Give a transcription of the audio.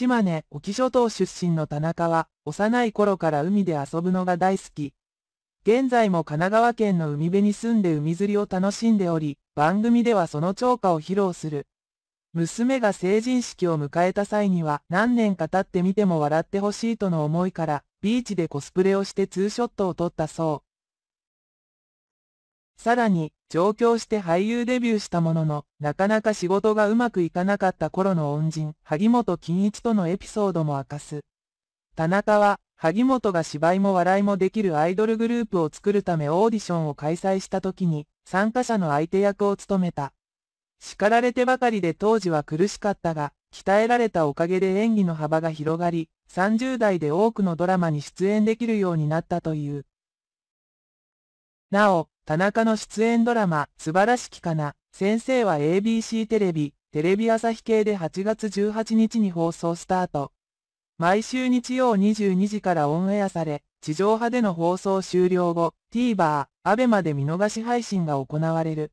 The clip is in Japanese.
島根、沖諸島出身の田中は、幼い頃から海で遊ぶのが大好き。現在も神奈川県の海辺に住んで海釣りを楽しんでおり、番組ではその釣果を披露する。娘が成人式を迎えた際には、何年か経ってみても笑ってほしいとの思いから、ビーチでコスプレをしてツーショットを撮ったそう。さらに、上京して俳優デビューしたものの、なかなか仕事がうまくいかなかった頃の恩人、萩本欽一とのエピソードも明かす。田中は、萩本が芝居も笑いもできるアイドルグループを作るためオーディションを開催した時に、参加者の相手役を務めた。叱られてばかりで当時は苦しかったが、鍛えられたおかげで演技の幅が広がり、30代で多くのドラマに出演できるようになったという。なお、田中の出演ドラマ、素晴らしきかな、先生は ABC テレビ、テレビ朝日系で8月18日に放送スタート。毎週日曜22時からオンエアされ、地上波での放送終了後、TVer、アベマで見逃し配信が行われる。